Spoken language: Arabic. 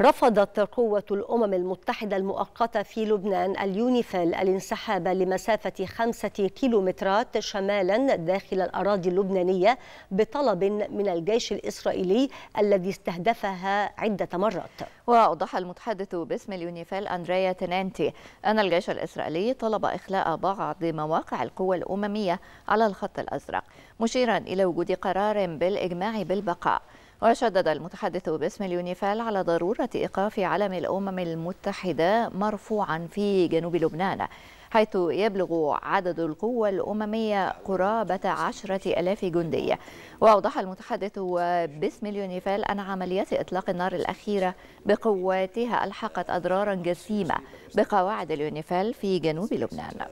رفضت قوة الأمم المتحدة المؤقتة في لبنان اليونيفيل الانسحاب لمسافة خمسة كيلومترات شمالا داخل الأراضي اللبنانية بطلب من الجيش الإسرائيلي الذي استهدفها عدة مرات وأوضح المتحدث باسم اليونيفيل أندريا تنانتي أن الجيش الإسرائيلي طلب إخلاء بعض مواقع القوى الأممية على الخط الأزرق مشيرا إلى وجود قرار بالإجماع بالبقاء وشدد المتحدث باسم اليونيفال على ضرورة إيقاف علم الأمم المتحدة مرفوعا في جنوب لبنان حيث يبلغ عدد القوة الأممية قرابة عشرة ألاف جندي وأوضح المتحدث باسم اليونيفال أن عمليات إطلاق النار الأخيرة بقواتها ألحقت أضرارا جسيمة بقواعد اليونيفال في جنوب لبنان